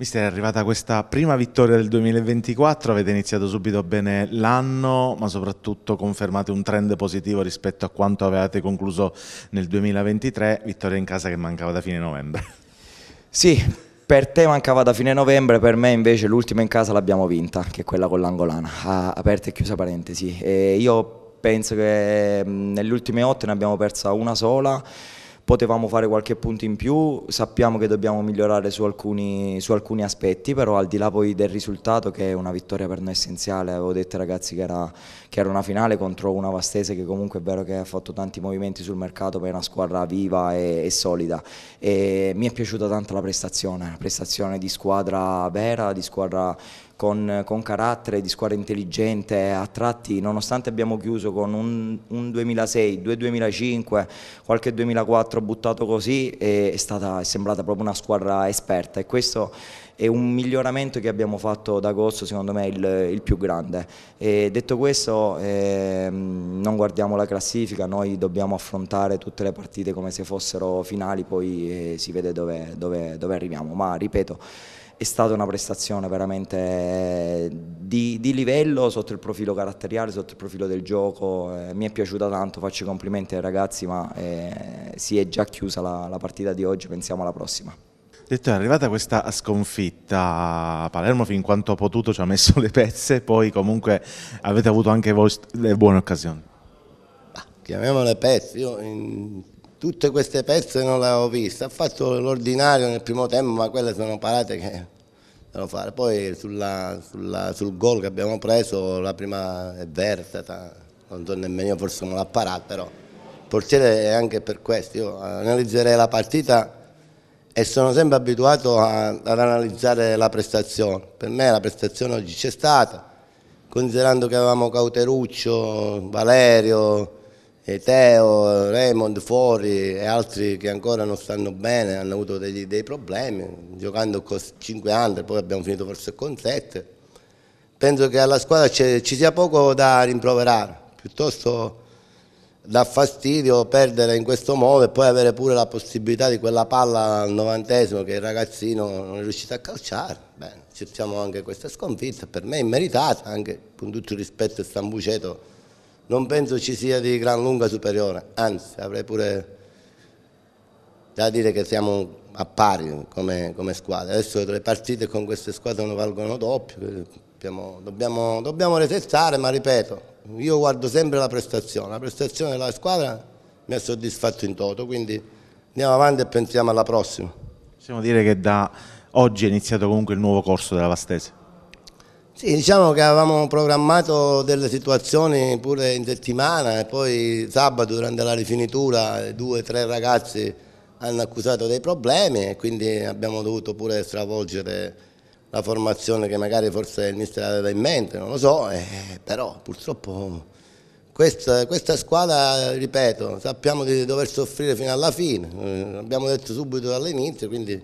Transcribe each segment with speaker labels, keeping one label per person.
Speaker 1: Mister, è arrivata questa prima vittoria del 2024, avete iniziato subito bene l'anno, ma soprattutto confermate un trend positivo rispetto a quanto avevate concluso nel 2023, vittoria in casa che mancava da fine novembre. Sì, per te
Speaker 2: mancava da fine novembre, per me invece l'ultima in casa l'abbiamo vinta, che è quella con l'Angolana, aperta e chiusa parentesi. E io penso che nelle ultime otto ne abbiamo persa una sola, potevamo fare qualche punto in più, sappiamo che dobbiamo migliorare su alcuni, su alcuni, aspetti, però al di là poi del risultato che è una vittoria per noi essenziale, avevo detto ai ragazzi che era, che era, una finale contro una Vastese che comunque è vero che ha fatto tanti movimenti sul mercato, ma è una squadra viva e, e solida e mi è piaciuta tanto la prestazione, la prestazione di squadra vera, di squadra con, con, carattere di squadra intelligente, a tratti nonostante abbiamo chiuso con un, un 2006, due 2005, qualche 2004 buttato così è, stata, è sembrata proprio una squadra esperta e questo è un miglioramento che abbiamo fatto ad agosto secondo me il, il più grande. E detto questo eh, non guardiamo la classifica, noi dobbiamo affrontare tutte le partite come se fossero finali, poi eh, si vede dove, dove, dove arriviamo, ma ripeto è stata una prestazione veramente di, di, livello sotto il profilo caratteriale, sotto il profilo del gioco, eh, mi è piaciuta tanto, faccio i complimenti ai ragazzi ma eh, si è già chiusa la, la partita di oggi, pensiamo alla prossima.
Speaker 1: Detto, è arrivata questa sconfitta, Palermo fin quanto ha potuto ci ha messo le pezze, poi comunque avete avuto anche voi le buone occasioni.
Speaker 3: chiamiamole pezze, io in tutte queste pezze non le avevo viste, ha fatto l'ordinario nel primo tempo, ma quelle sono parate che devono fare. Poi sulla, sulla, sul gol che abbiamo preso, la prima è Vertata, non so nemmeno forse non l'ha parata, però il portiere è anche per questo. Io analizzerei la partita e sono sempre abituato a, ad analizzare la prestazione. Per me la prestazione oggi c'è stata, considerando che avevamo Cauteruccio, Valerio, Teo, Raymond Fuori e altri che ancora non stanno bene, hanno avuto degli, dei problemi, giocando con 5 under, poi abbiamo finito forse con 7. Penso che alla squadra ci sia poco da rimproverare, piuttosto dà fastidio perdere in questo modo e poi avere pure la possibilità di quella palla al novantesimo che il ragazzino non è riuscito a calciare. Bene, accettiamo anche questa sconfitta, per me è immeritata, anche con tutto il rispetto a Stambuceto non penso ci sia di gran lunga superiore, anzi avrei pure da dire che siamo a pari come, come squadra. Adesso le partite con queste squadre non valgono doppio, eh, dobbiamo, dobbiamo, dobbiamo resettare, ma ripeto, io guardo sempre la prestazione, la prestazione della squadra mi ha soddisfatto in toto, quindi andiamo avanti e pensiamo alla prossima.
Speaker 1: Possiamo dire che da oggi è iniziato comunque il nuovo corso della Vastese?
Speaker 3: Sì, diciamo che avevamo programmato delle situazioni pure in settimana e poi sabato durante la rifinitura due o tre ragazzi hanno accusato dei problemi e quindi abbiamo dovuto pure stravolgere la formazione che magari forse il mister aveva in mente, non lo so, eh, però purtroppo questa, questa, squadra, ripeto, sappiamo di dover soffrire fino alla fine, eh, abbiamo detto subito dall'inizio, quindi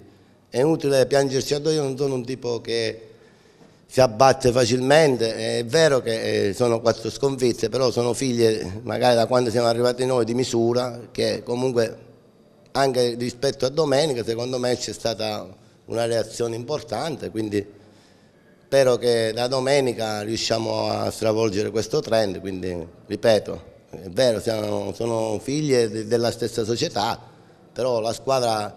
Speaker 3: è inutile piangersi addosso, io non sono un tipo che si abbatte facilmente, eh, è vero che eh, sono quattro sconfitte, però sono figlie magari da quando siamo arrivati noi di misura, che comunque anche rispetto a domenica secondo me c'è stata una reazione importante, quindi spero che da domenica riusciamo a stravolgere questo trend, quindi ripeto, è vero, siamo, sono figlie della stessa società, però la squadra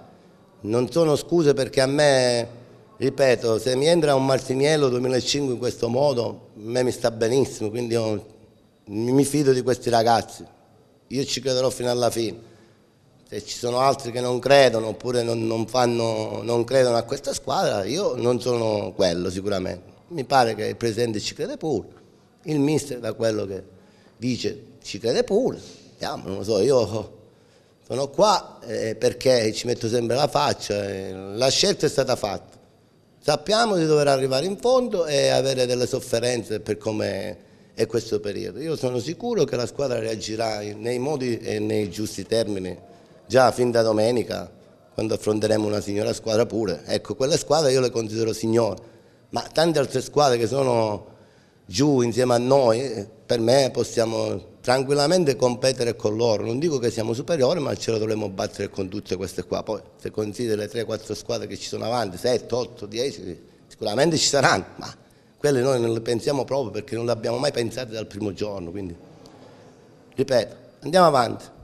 Speaker 3: non sono scuse perché a me ripeto, se mi entra un Martiniello 2005 in questo modo, a me mi sta benissimo, quindi io mi fido di questi ragazzi, io ci crederò fino alla fine. Se ci sono altri che non credono oppure non, non, fanno, non credono a questa squadra, io non sono quello sicuramente. Mi pare che il Presidente ci crede pure, il mister da quello che dice ci crede pure. Andiamo, non lo so, io sono qua eh, perché ci metto sempre la faccia, eh, la scelta è stata fatta Sappiamo di dover arrivare in fondo e avere delle sofferenze per come è questo periodo. Io sono sicuro che la squadra reagirà nei modi e nei giusti termini, già fin da domenica, quando affronteremo una signora squadra pure. Ecco, quelle squadre io le considero signore, ma tante altre squadre che sono giù insieme a noi, eh, per me possiamo tranquillamente competere con loro, non dico che siamo superiori ma ce la dovremmo battere con tutte queste qua, poi se consideri le 3-4 squadre che ci sono avanti, 7, 8, 10, sicuramente ci saranno, ma quelle noi non le pensiamo proprio perché non le abbiamo mai pensate dal primo giorno, quindi ripeto, andiamo avanti.